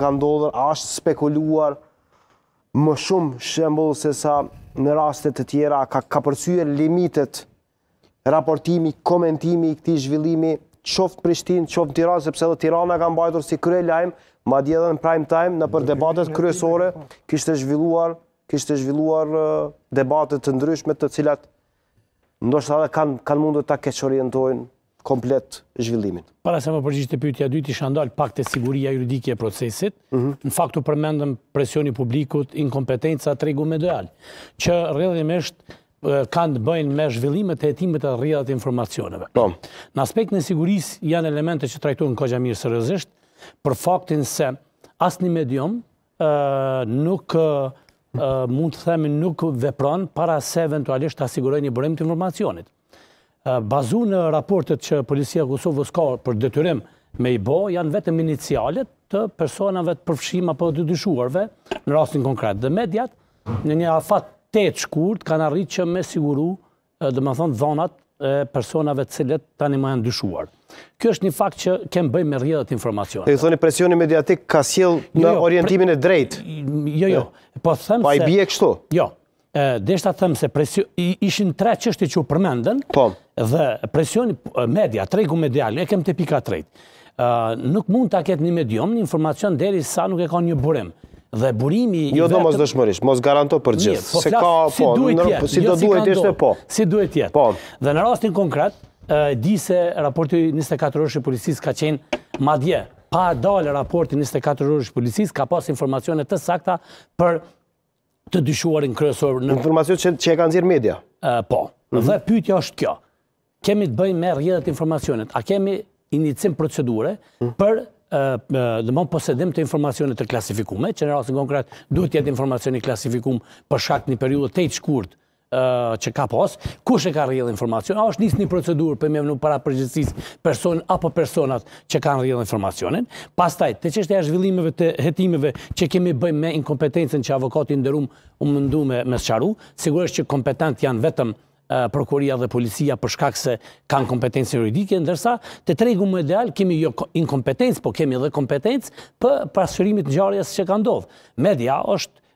ka ndodhur, a është spekuluar më shumë shembull se sa në raste të tjera ka kapërcyer limitet raportimi, komentimi i këtij zhvillimi, qoftë Prishtinë, qoftë Tirana, Tiranë, sepse edhe Tirana ka mbajtur si krye lajm, madje edhe në prime time në për debatet kryesore, kishte zhvilluar, kishte zhvilluar debate të ndryshme të cilat ndoshta kanë kanë mundur ta keq orientojnë komplet zhvillimin. Para se më përgjigjë të pyetja dytë isha ndal pak të siguria juridike e procesit. Mhm. Në fakt u përmendëm presioni i publikut, inkompetenca tregu medial, që rrjedhimisht kanë të bëjnë me zhvillimet e hetimit të rrjedhave informacioneve. Po. Në aspektin e sigurisë janë elemente që në kogja mirë seriozisht për faktin se një medium ë nuk mund të themi nuk vepron para se eventualisht të asigurojë një burim të informacionit bazu në raportet që policia Kosovës ka për detyrim me i bo, janë vetëm inicialet të personave të përfshim apo të dyshuarve në rastin konkret. Dhe mediat në një afat të të shkurt kanë arrit që me siguru dhe më thonë dhonat e personave të cilët tani më janë dyshuar. Kjo është një fakt që kemë bëjmë me rjedhët informacionet. E thoni presioni mediatik ka siel jo, jo, në orientimin e drejt? Jo, jo, jo. Po i bje kështu? Jo, dhe shta thëmë se ishin tre qështi që u përmendën po, dhe presion media, tregu medial, e kem të pika trejt. Nuk mund të aket një medium, një informacion deri sa nuk e ka një burim. Dhe burimi... Jo do mos dëshmërish, mos garanto për gjithë. Po se ka, po, si do jo, duhet jetë, po. Si duhet jetë. po Dhe në rastin konkret, di se raporti 24 rrëshë i policis ka qenë madje. Pa dalë raporti 24 rrëshë i policis, ka pas informacione të sakta për të dyshuarin kërësor në... Informacion që e kanë zirë media? Po, dhe mhm. pytja është kjo. Kemi të bëjmë me rjedet informacionet, a kemi inicim procedure mhm. për dhe mon posedim të informacionet të klasifikume, që në rrasë në konkret duhet jetë informacioni klasifikume për shakt një periudet të i të shkurt, që ka pos, kush e ka rrjedhë informacion, a është njës një procedurë për me më në para përgjithsis person apo personat që kanë rrjedhë informacionin, pastaj, të qështë e zhvillimeve të hetimeve që kemi bëjmë me inkompetencen që avokatin ndërum u mëndu me më sëqaru, sigurisht që kompetent janë vetëm prokuria dhe policia për shkak se kanë kompetencë juridike, ndërsa të tregu më ideal kemi jo inkompetencë, po kemi edhe kompetencë për pasërimit në gjarjes që ka ndodhë. Media është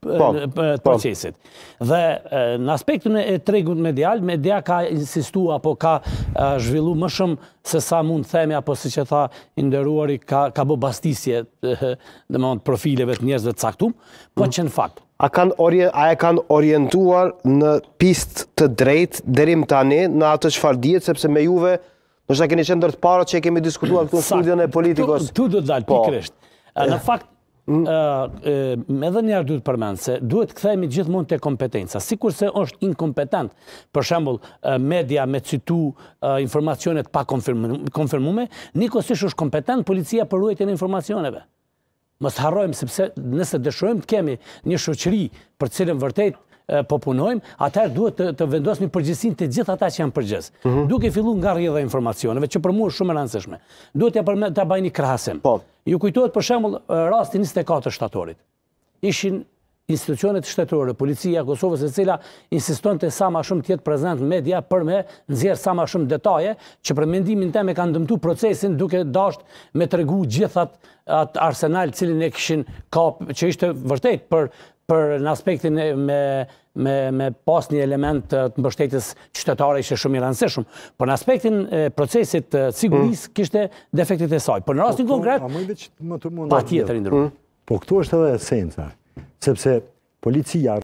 Po, po. procesit. Dhe në aspektin e tregut medial, media ka insistu apo ka zhvillu më shumë se sa mund themi, apo si që tha inderuari, ka bo bastisje dhe më nëtë profileve të njerëzve të caktum, po mm. që në fakt. A e kanë orientuar në pist të drejt dherim tani në atë që fardijet, sepse me juve, nështë da keni qenë dërtë parët që e kemi diskutuar këtë studion e politikos. Tu do të dalë, po. pikrështë. Në eh. fakt, me dhe njërë duhet përmenë, se duhet këthejmë i gjithë mund të kompetenca, si se është inkompetent, për shambull, media me citu informacionet pa konfirmume, niko si shush kompetent, policia për ruajtjen informacioneve. Mësë harrojmë, sepse nëse dëshrojmë të kemi një shoqëri për cilën vërtejtë popunojmë, atëherë duhet të, të vendosni përgjësin të gjithë ata që janë përgjës. Mhm. Duke fillu nga dhe informacioneve, që për mua është shumë rëndësishme. Duhet të përmend ta bajni po. Ju kujtohet për shembull rastin 24 shtatorit. Ishin institucionet shtetërore, policia Kosovës e cila insiston të sa ma shumë tjetë prezent në media për me nëzjerë sa ma shumë detaje që për mendimin teme kanë dëmtu procesin duke dasht me të regu gjithat atë arsenal cilin e këshin ka që ishte vërtet për për në aspektin me me me pas një element të mbështetjes qytetare ishte shumë i rëndësishëm, por në aspektin e procesit të sigurisë mm. kishte defektet e saj. Por në rastin konkret, po, tjetër i po, po, mm. po, po, po, sepse policia